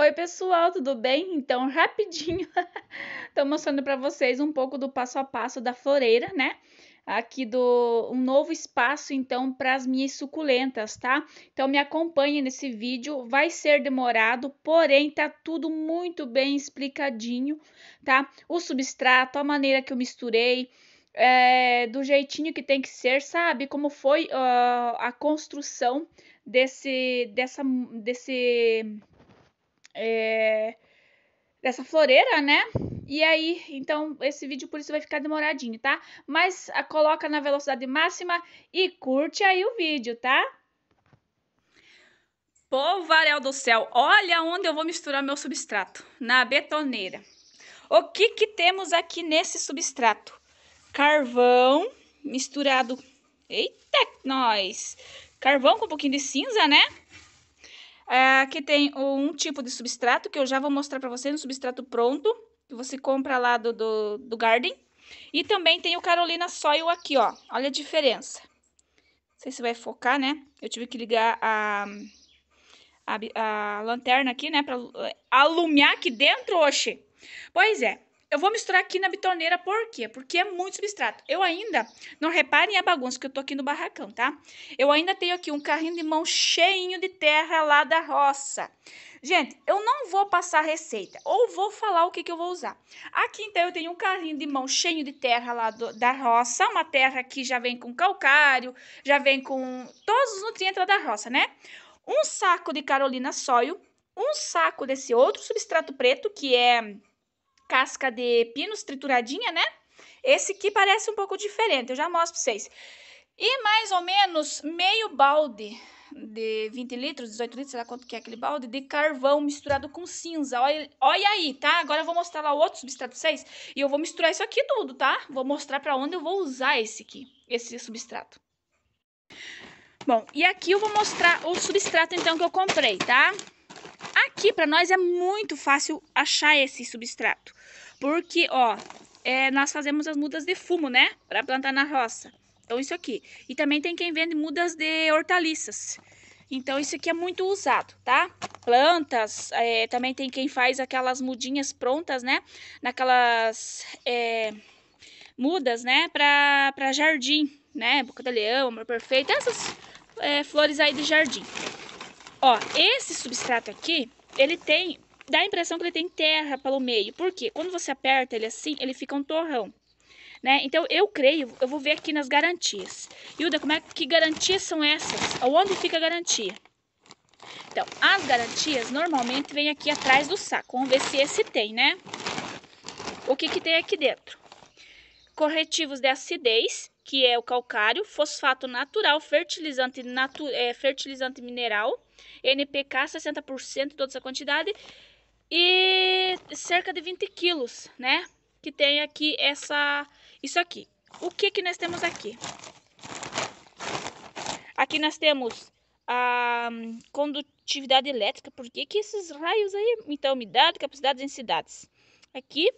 Oi, pessoal, tudo bem? Então, rapidinho, estou mostrando para vocês um pouco do passo a passo da floreira, né? Aqui do um novo espaço, então, para as minhas suculentas, tá? Então, me acompanhe nesse vídeo, vai ser demorado, porém, tá tudo muito bem explicadinho, tá? O substrato, a maneira que eu misturei, é, do jeitinho que tem que ser, sabe? Como foi uh, a construção desse, dessa, desse é, dessa floreira, né? E aí, então, esse vídeo por isso vai ficar demoradinho, tá? Mas a, ah, coloca na velocidade máxima e curte aí o vídeo, tá? Pô, do céu, olha onde eu vou misturar meu substrato, na betoneira. O que que temos aqui nesse substrato? Carvão misturado, eita, nós, carvão com um pouquinho de cinza, né? É, aqui tem um tipo de substrato que eu já vou mostrar para você no um substrato pronto, que você compra lá do, do, do Garden. E também tem o Carolina Soil aqui, ó. Olha a diferença. Não sei se vai focar, né? Eu tive que ligar a, a, a lanterna aqui, né? Pra alumiar aqui dentro, oxe. Pois é. Eu vou misturar aqui na bitoneira por quê? Porque é muito substrato. Eu ainda, não reparem a bagunça que eu tô aqui no barracão, tá? Eu ainda tenho aqui um carrinho de mão cheinho de terra lá da roça. Gente, eu não vou passar receita, ou vou falar o que, que eu vou usar. Aqui, então, eu tenho um carrinho de mão cheio de terra lá do, da roça, uma terra que já vem com calcário, já vem com todos os nutrientes lá da roça, né? Um saco de carolina sóio, um saco desse outro substrato preto, que é casca de pinos trituradinha, né? Esse aqui parece um pouco diferente, eu já mostro pra vocês. E mais ou menos meio balde de 20 litros, 18 litros, sei lá quanto que é aquele balde, de carvão misturado com cinza. Olha, olha aí, tá? Agora eu vou mostrar lá outro substrato pra vocês e eu vou misturar isso aqui tudo, tá? Vou mostrar pra onde eu vou usar esse aqui, esse substrato. Bom, e aqui eu vou mostrar o substrato então que eu comprei, tá? Aqui pra nós é muito fácil achar esse substrato. Porque, ó, é, nós fazemos as mudas de fumo, né? Para plantar na roça. Então, isso aqui. E também tem quem vende mudas de hortaliças. Então, isso aqui é muito usado, tá? Plantas, é, também tem quem faz aquelas mudinhas prontas, né? Naquelas é, mudas, né? Para jardim, né? Boca de leão, amor perfeito, essas é, flores aí de jardim. Ó, esse substrato aqui, ele tem dá a impressão que ele tem terra pelo meio. porque Quando você aperta ele assim, ele fica um torrão. Né? Então eu creio, eu vou ver aqui nas garantias. Hilda, como é que garantias são essas? Onde fica a garantia? Então, as garantias normalmente vem aqui atrás do saco. Vamos ver se esse tem, né? O que que tem aqui dentro? Corretivos de acidez, que é o calcário, fosfato natural, fertilizante, natu é, fertilizante mineral, NPK 60% toda essa quantidade, e cerca de 20 quilos, né? Que tem aqui essa, isso aqui. O que que nós temos aqui? Aqui nós temos a hum, condutividade elétrica. Por que que esses raios aí? Então, umidade, capacidade, densidades. Aqui.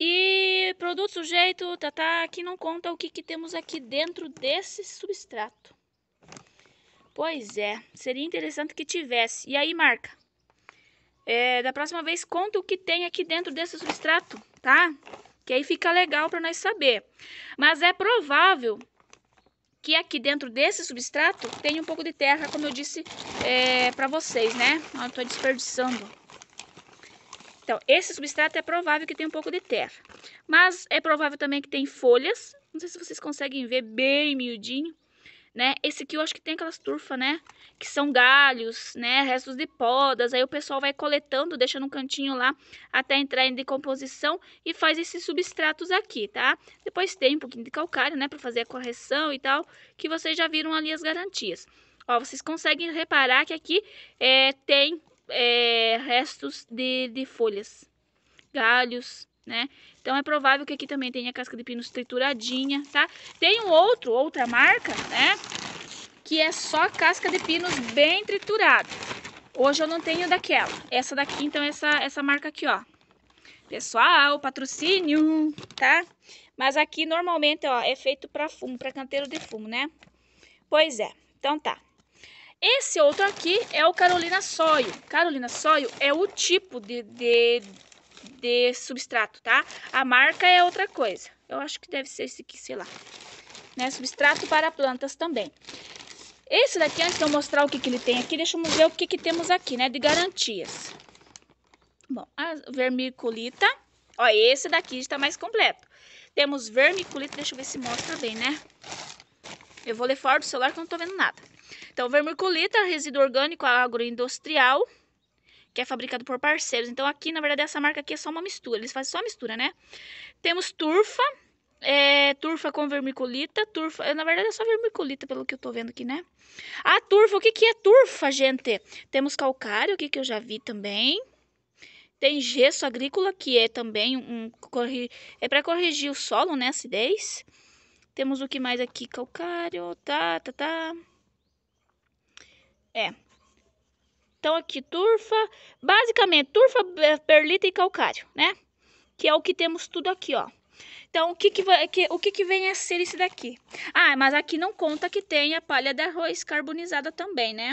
E produto sujeito, tá, tá, aqui não conta o que que temos aqui dentro desse substrato. Pois é, seria interessante que tivesse. E aí, marca? é, da próxima vez conta o que tem aqui dentro desse substrato, tá? Que aí fica legal para nós saber. Mas é provável que aqui dentro desse substrato tem um pouco de terra, como eu disse é, para vocês, né? Não estou desperdiçando. Então, esse substrato é provável que tenha um pouco de terra. Mas é provável também que tem folhas. Não sei se vocês conseguem ver bem miudinho né? Esse aqui eu acho que tem aquelas turfas, né? Que são galhos, né? Restos de podas. Aí o pessoal vai coletando, deixa um cantinho lá até entrar em decomposição e faz esses substratos aqui, tá? Depois tem um pouquinho de calcário, né? Pra fazer a correção e tal, que vocês já viram ali as garantias. Ó, vocês conseguem reparar que aqui é, tem é, restos de, de folhas, galhos, né? Então é provável que aqui também tenha casca de pinos trituradinha, tá? Tem um outro, outra marca, né? Que é só casca de pinos bem triturada. Hoje eu não tenho daquela. Essa daqui, então, essa, essa marca aqui, ó. Pessoal, patrocínio, tá? Mas aqui, normalmente, ó, é feito pra fumo, pra canteiro de fumo, né? Pois é. Então tá. Esse outro aqui é o Carolina Sóio. Carolina Sóio é o tipo de, de de substrato, tá? A marca é outra coisa. Eu acho que deve ser esse aqui, sei lá. Né? Substrato para plantas também. Esse daqui, antes de eu mostrar o que, que ele tem aqui, deixa eu ver o que, que temos aqui, né? De garantias. Bom, a vermiculita. Ó, esse daqui está mais completo. Temos vermiculita, deixa eu ver se mostra bem, né? Eu vou ler fora do celular que eu não tô vendo nada. Então, vermiculita, resíduo orgânico agroindustrial, que é fabricado por parceiros. Então aqui, na verdade, essa marca aqui é só uma mistura, eles fazem só mistura, né? Temos turfa, é, turfa com vermiculita, turfa, é, na verdade é só vermiculita pelo que eu tô vendo aqui, né? A turfa, o que que é turfa, gente? Temos calcário, o que que eu já vi também. Tem gesso agrícola, que é também um, corri, é para corrigir o solo, né, acidez. Temos o que mais aqui? Calcário, tá, tá, tá. É, então aqui turfa, basicamente turfa, é, perlita e calcário, né? Que é o que temos tudo aqui, ó. Então, o que que, vai, que, o que que vem a ser isso daqui? Ah, mas aqui não conta que tem a palha de arroz carbonizada também, né?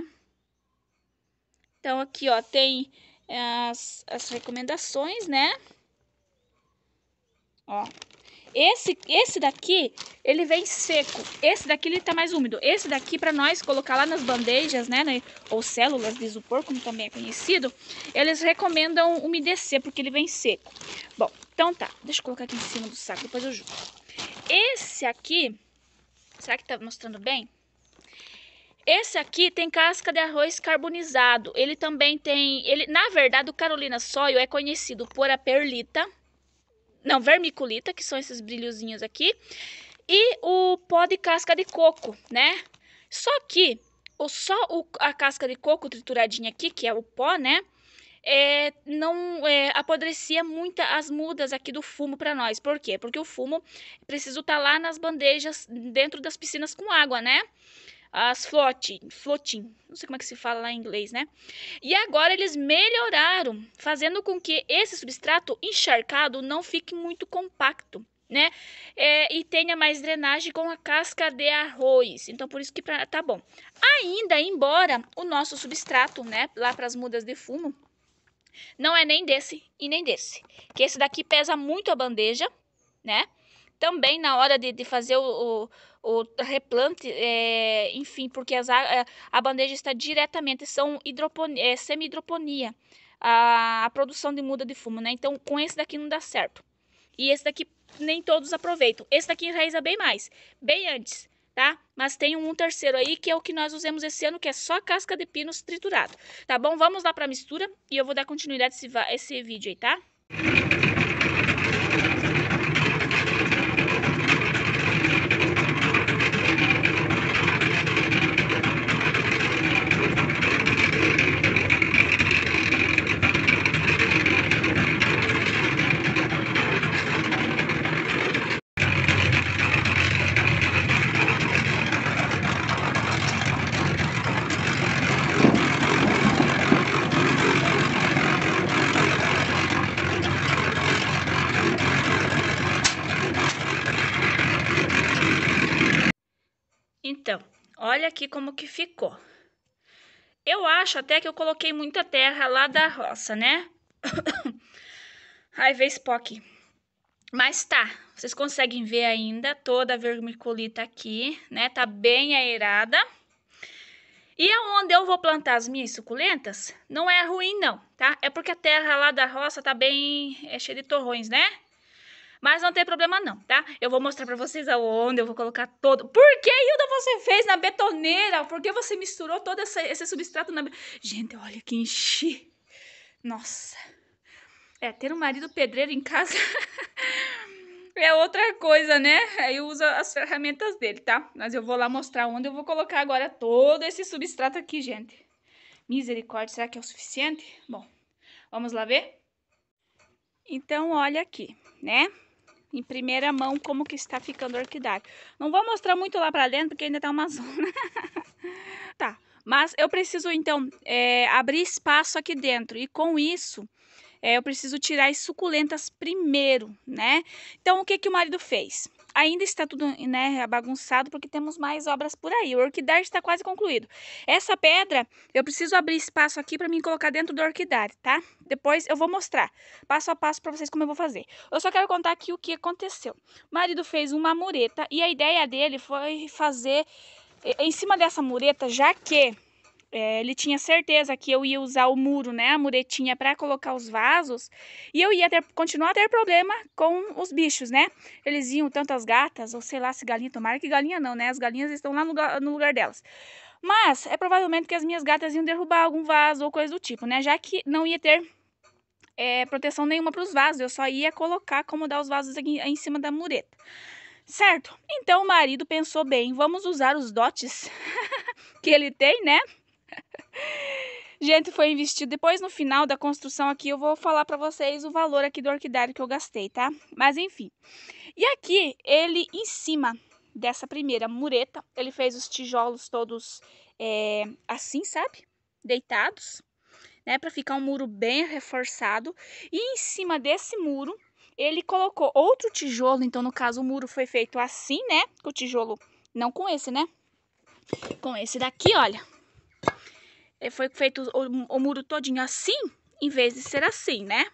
Então, aqui, ó, tem as, as recomendações, né? Ó, esse, esse daqui, ele vem seco. Esse daqui, ele tá mais úmido. Esse daqui, para nós colocar lá nas bandejas, né, né, Ou células de isopor, como também é conhecido. Eles recomendam umedecer, porque ele vem seco. Bom, então tá. Deixa eu colocar aqui em cima do saco, depois eu junto. Esse aqui... Será que tá mostrando bem? Esse aqui tem casca de arroz carbonizado. Ele também tem... Ele, na verdade, o Carolina Sóio é conhecido por a perlita não, vermiculita, que são esses brilhozinhos aqui. E o pó de casca de coco, né? Só que o, só o, a casca de coco trituradinha aqui, que é o pó, né? É, não é, apodrecia muito as mudas aqui do fumo para nós. Por quê? Porque o fumo precisa estar tá lá nas bandejas, dentro das piscinas com água, né? as floating, floating, não sei como é que se fala lá em inglês, né? E agora eles melhoraram, fazendo com que esse substrato encharcado não fique muito compacto, né? É, e tenha mais drenagem com a casca de arroz. Então, por isso que pra, tá bom. Ainda, embora o nosso substrato, né, lá para as mudas de fumo, não é nem desse e nem desse. Que esse daqui pesa muito a bandeja, né? também na hora de, de fazer o, o, o replante, é, enfim, porque as, a, é, a bandeja está diretamente, são hidroponia, é, semi-hidroponia, a, a produção de muda de fumo, né? Então, com esse daqui não dá certo. E esse daqui nem todos aproveitam. Esse daqui enraiza bem mais, bem antes, tá? Mas tem um terceiro aí que é o que nós usamos esse ano, que é só casca de pinos triturado, tá bom? Vamos lá para a mistura e eu vou dar continuidade a esse, esse vídeo aí, tá? aqui como que ficou. Eu acho até que eu coloquei muita terra lá da roça, né? Ai, vê Spock. Mas tá, vocês conseguem ver ainda toda a vermiculita aqui, né? Tá bem aerada. E aonde eu vou plantar as minhas suculentas, não é ruim não, tá? É porque a terra lá da roça tá bem é cheia de torrões, né? Mas não tem problema não, tá? Eu vou mostrar pra vocês aonde eu vou colocar todo. Por que, Hilda, você fez na betoneira? Por que você misturou todo esse, esse substrato na... Gente, olha que enchi. Nossa. É, ter um marido pedreiro em casa... é outra coisa, né? Aí usa as ferramentas dele, tá? Mas eu vou lá mostrar onde eu vou colocar agora todo esse substrato aqui, gente. Misericórdia, será que é o suficiente? Bom, vamos lá ver? Então, olha aqui, né? em primeira mão como que está ficando o orquidário. Não vou mostrar muito lá para dentro porque ainda tá uma zona. tá, mas eu preciso então é, abrir espaço aqui dentro e com isso é, eu preciso tirar as suculentas primeiro, né? Então o que que o marido fez? ainda está tudo né, bagunçado porque temos mais obras por aí. O orquidário está quase concluído. Essa pedra, eu preciso abrir espaço aqui para me colocar dentro do orquidário, tá? Depois eu vou mostrar passo a passo para vocês como eu vou fazer. Eu só quero contar aqui o que aconteceu. O marido fez uma mureta e a ideia dele foi fazer eh, em cima dessa mureta, já que é, ele tinha certeza que eu ia usar o muro, né, a muretinha para colocar os vasos, e eu ia ter, continuar a ter problema com os bichos, né? Eles iam tanto as gatas, ou sei lá se galinha, tomara que galinha não, né? As galinhas estão lá no, no lugar delas. Mas é provavelmente que as minhas gatas iam derrubar algum vaso ou coisa do tipo, né? Já que não ia ter é, proteção nenhuma para os vasos, eu só ia colocar acomodar os vasos aqui em cima da mureta. Certo? Então o marido pensou bem, vamos usar os dotes que ele tem, né? gente, foi investido. Depois, no final da construção aqui, eu vou falar para vocês o valor aqui do orquidário que eu gastei, tá? Mas, enfim. E aqui, ele em cima dessa primeira mureta, ele fez os tijolos todos é, assim, sabe? Deitados, né? Para ficar um muro bem reforçado. E em cima desse muro, ele colocou outro tijolo. Então, no caso, o muro foi feito assim, né? Com o tijolo, não com esse, né? Com esse daqui, olha. É, foi feito o, o muro todinho assim, em vez de ser assim, né?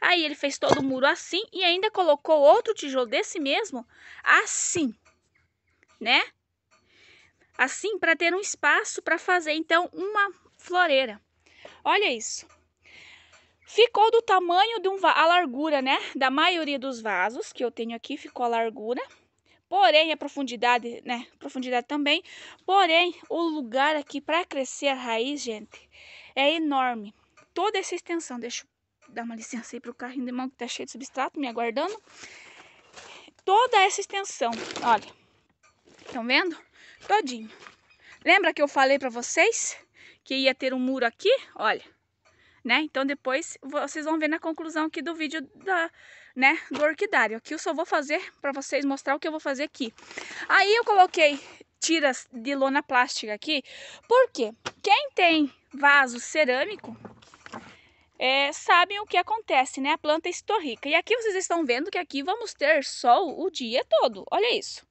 Aí ele fez todo o muro assim e ainda colocou outro tijolo desse mesmo assim, né? Assim para ter um espaço para fazer então uma floreira. Olha isso. Ficou do tamanho de um a largura, né? Da maioria dos vasos que eu tenho aqui ficou a largura porém a profundidade, né, profundidade também, porém o lugar aqui para crescer a raiz, gente, é enorme. Toda essa extensão, deixa eu dar uma licença aí pro carrinho de mão que tá cheio de substrato, me aguardando. Toda essa extensão, olha, estão vendo? Todinho. Lembra que eu falei para vocês que ia ter um muro aqui? Olha, né? Então depois vocês vão ver na conclusão aqui do vídeo da, né, do orquidário. Aqui eu só vou fazer para vocês mostrar o que eu vou fazer aqui. Aí eu coloquei tiras de lona plástica aqui, porque quem tem vaso cerâmico é, sabem o que acontece, né? A planta estorrica. E aqui vocês estão vendo que aqui vamos ter sol o dia todo. Olha isso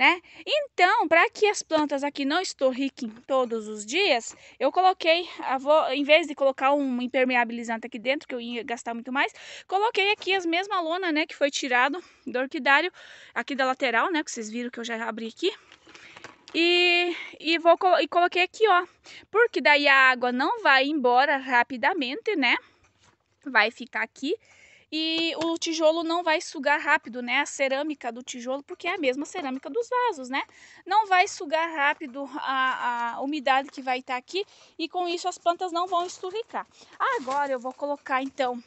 né? Então, para que as plantas aqui não estorriquem todos os dias, eu coloquei, em vez de colocar um impermeabilizante aqui dentro, que eu ia gastar muito mais, coloquei aqui as mesmas lona, né, que foi tirado do orquidário, aqui da lateral, né, que vocês viram que eu já abri aqui. E, e, vou, e coloquei aqui, ó, porque daí a água não vai embora rapidamente, né? Vai ficar aqui e o tijolo não vai sugar rápido, né? A cerâmica do tijolo, porque é a mesma cerâmica dos vasos, né? Não vai sugar rápido a, a umidade que vai estar tá aqui e com isso as plantas não vão esturricar. Agora eu vou colocar então,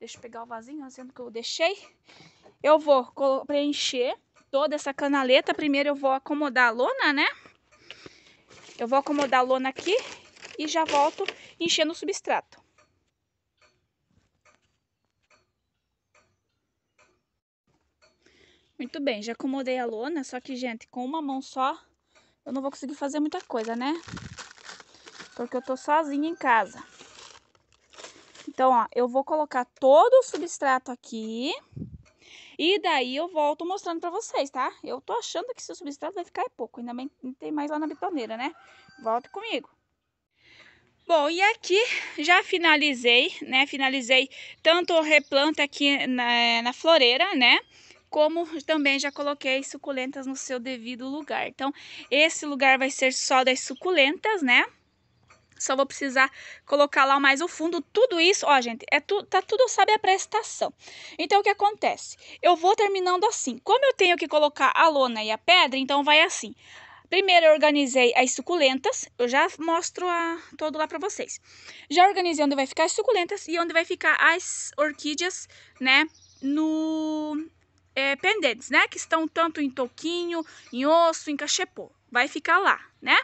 deixa eu pegar o vasinho, sendo que eu deixei. Eu vou preencher toda essa canaleta. Primeiro eu vou acomodar a lona, né? Eu vou acomodar a lona aqui e já volto enchendo o substrato. Muito bem, já acomodei a lona, só que, gente, com uma mão só, eu não vou conseguir fazer muita coisa, né? Porque eu tô sozinha em casa. Então, ó, eu vou colocar todo o substrato aqui. E daí eu volto mostrando pra vocês, tá? Eu tô achando que esse substrato vai ficar pouco. Ainda bem que tem mais lá na bitoneira, né? Volte comigo. Bom, e aqui já finalizei, né? Finalizei tanto o replanta aqui na, na floreira, né? como também já coloquei suculentas no seu devido lugar. Então, esse lugar vai ser só das suculentas, né? Só vou precisar colocar lá mais o fundo. Tudo isso, ó, gente, é tu, tá tudo sabe a prestação. Então, o que acontece? Eu vou terminando assim. Como eu tenho que colocar a lona e a pedra, então vai assim. Primeiro eu organizei as suculentas, eu já mostro a, todo lá para vocês. Já organizei onde vai ficar as suculentas e onde vai ficar as orquídeas, né, no é, pendentes, né? Que estão tanto em toquinho, em osso, em cachepô. Vai ficar lá, né?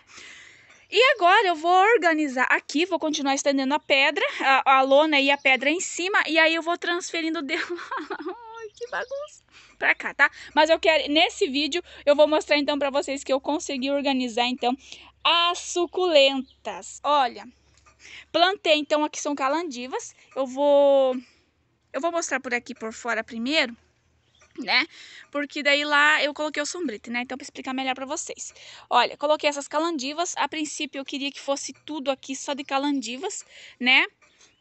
E agora eu vou organizar aqui, vou continuar estendendo a pedra, a, a lona e a pedra em cima, e aí eu vou transferindo dela. que bagunça! Pra cá, tá? Mas eu quero, nesse vídeo, eu vou mostrar então pra vocês que eu consegui organizar então as suculentas. Olha, plantei então aqui são calandivas, eu vou... Eu vou mostrar por aqui por fora primeiro, né? Porque daí lá eu coloquei o sombrite, né? Então, para explicar melhor para vocês. Olha, coloquei essas calandivas. A princípio, eu queria que fosse tudo aqui só de calandivas, né?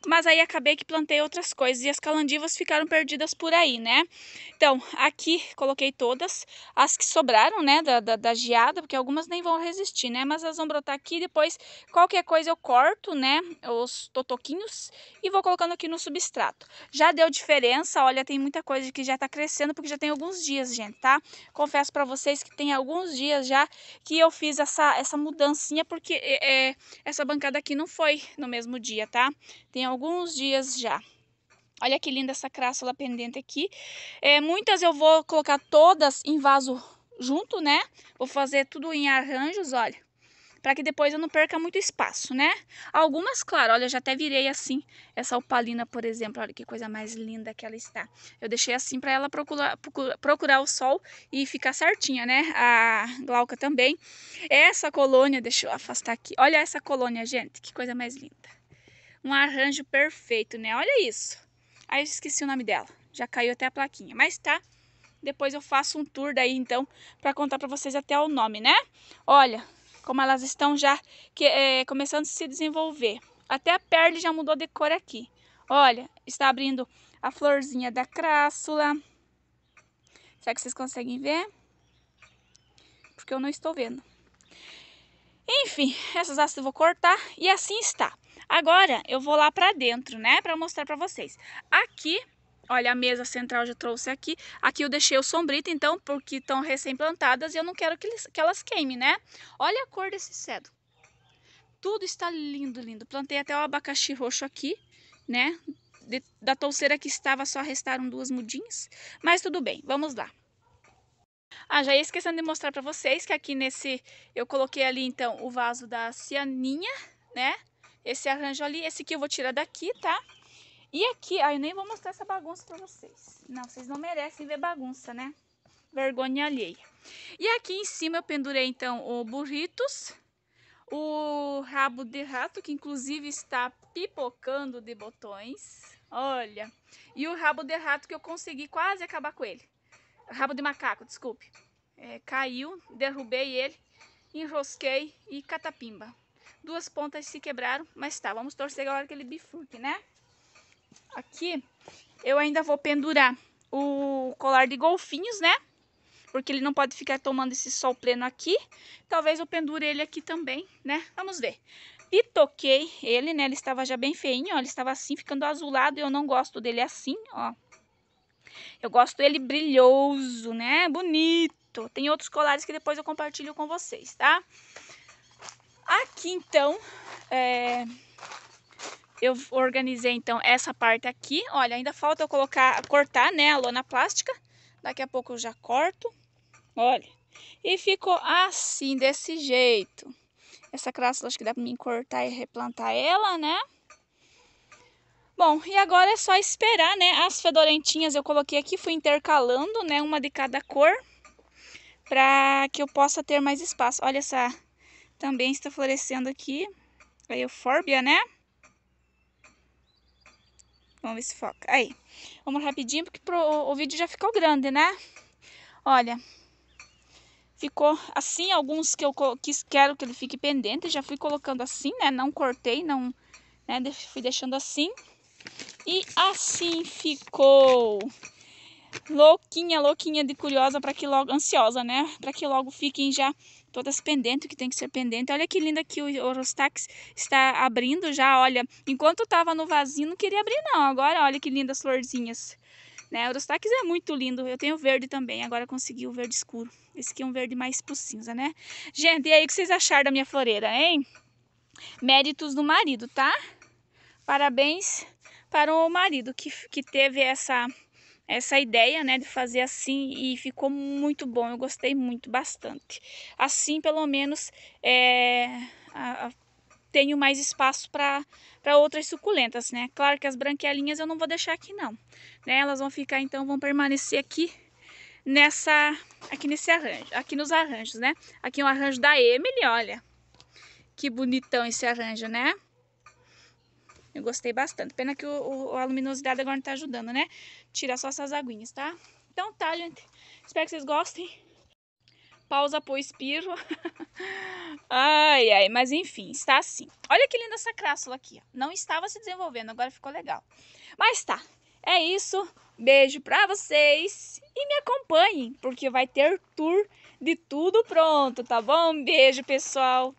mas aí acabei que plantei outras coisas e as calandivas ficaram perdidas por aí, né? Então, aqui coloquei todas, as que sobraram, né, da, da, da geada, porque algumas nem vão resistir, né? Mas elas vão brotar aqui, depois qualquer coisa eu corto, né, os totoquinhos e vou colocando aqui no substrato. Já deu diferença, olha, tem muita coisa que já tá crescendo, porque já tem alguns dias, gente, tá? Confesso para vocês que tem alguns dias já que eu fiz essa, essa mudancinha, porque é, é essa bancada aqui não foi no mesmo dia, tá? Tem alguns dias já. Olha que linda essa crássula pendente aqui. É, muitas eu vou colocar todas em vaso junto, né? Vou fazer tudo em arranjos, olha. Para que depois eu não perca muito espaço, né? Algumas, claro, olha, eu já até virei assim. Essa opalina, por exemplo, olha que coisa mais linda que ela está. Eu deixei assim para ela procurar, procurar o sol e ficar certinha, né? A Glauca também. Essa colônia, deixa eu afastar aqui. Olha essa colônia, gente, que coisa mais linda um arranjo perfeito, né? Olha isso. Aí eu esqueci o nome dela. Já caiu até a plaquinha. Mas tá. Depois eu faço um tour daí, então, para contar para vocês até o nome, né? Olha como elas estão já que, é, começando a se desenvolver. Até a perle já mudou de cor aqui. Olha, está abrindo a florzinha da crássula. Será que vocês conseguem ver? Porque eu não estou vendo. Enfim, essas asas eu vou cortar e assim está. Agora eu vou lá para dentro, né, para mostrar para vocês. Aqui, olha, a mesa central já trouxe aqui. Aqui eu deixei o sombrito, então, porque estão recém-plantadas e eu não quero que, eles, que elas queimem, né? Olha a cor desse cedo. Tudo está lindo, lindo. Plantei até o abacaxi roxo aqui, né? De, da touceira que estava só restaram duas mudinhas, mas tudo bem, vamos lá. Ah, já ia esquecendo de mostrar para vocês que aqui nesse, eu coloquei ali então o vaso da cianinha, né? esse arranjo ali, esse aqui eu vou tirar daqui, tá? E aqui, aí ah, eu nem vou mostrar essa bagunça pra vocês. Não, vocês não merecem ver bagunça, né? Vergonha alheia. E aqui em cima eu pendurei, então, o burritos, o rabo de rato, que inclusive está pipocando de botões. Olha, e o rabo de rato que eu consegui quase acabar com ele. Rabo de macaco, desculpe. É, caiu, derrubei ele, enrosquei e catapimba. Duas pontas se quebraram, mas tá, vamos torcer agora que ele bifurque, né? Aqui eu ainda vou pendurar o colar de golfinhos, né? Porque ele não pode ficar tomando esse sol pleno aqui. Talvez eu pendure ele aqui também, né? Vamos ver. E toquei ele, né? Ele estava já bem feinho, ó. Ele estava assim, ficando azulado. E eu não gosto dele assim, ó. Eu gosto dele brilhoso, né? Bonito. Tem outros colares que depois eu compartilho com vocês, tá? Tá? Aqui então, é, eu organizei então essa parte aqui. Olha, ainda falta eu colocar, cortar, né, a lona plástica. Daqui a pouco eu já corto. Olha, e ficou assim, desse jeito. Essa crassa acho que dá pra mim cortar e replantar ela, né? Bom, e agora é só esperar, né? As fedorentinhas eu coloquei aqui, fui intercalando, né? Uma de cada cor, pra que eu possa ter mais espaço. Olha essa também está florescendo aqui a eufórbia, né? Vamos ver se foca. Aí. Vamos rapidinho, porque pro, o vídeo já ficou grande, né? Olha. Ficou assim, alguns que eu quis, quero que ele fique pendente. Já fui colocando assim, né? Não cortei, não... Né? Fui deixando assim. E assim ficou. Louquinha, louquinha de curiosa para que logo... Ansiosa, né? Para que logo fiquem já todas pendentes, que tem que ser pendente. Olha que linda que o Orostax está abrindo já, olha. Enquanto eu no vasinho, não queria abrir não. Agora, olha que lindas florzinhas. Né? O Orostax é muito lindo. Eu tenho verde também, agora consegui o verde escuro. Esse aqui é um verde mais pro cinza, né? Gente, e aí, o que vocês acharam da minha floreira, hein? Méritos do marido, tá? Parabéns para o marido que, que teve essa essa ideia, né, de fazer assim e ficou muito bom. Eu gostei muito, bastante. Assim, pelo menos, é, a, a, tenho mais espaço para outras suculentas, né? Claro que as branquelinhas eu não vou deixar aqui não, né? Elas vão ficar então, vão permanecer aqui nessa aqui nesse arranjo, aqui nos arranjos, né? Aqui é um arranjo da Emily, olha. Que bonitão esse arranjo, né? Eu gostei bastante. Pena que o, o a luminosidade agora não tá ajudando, né? Tirar só essas aguinhas, tá? Então tá, gente. Espero que vocês gostem. Pausa pro espirro. ai, ai. Mas enfim, está assim. Olha que linda essa crássula aqui, ó. Não estava se desenvolvendo, agora ficou legal. Mas tá. É isso. Beijo pra vocês. E me acompanhem, porque vai ter tour de tudo pronto, tá bom? beijo, pessoal.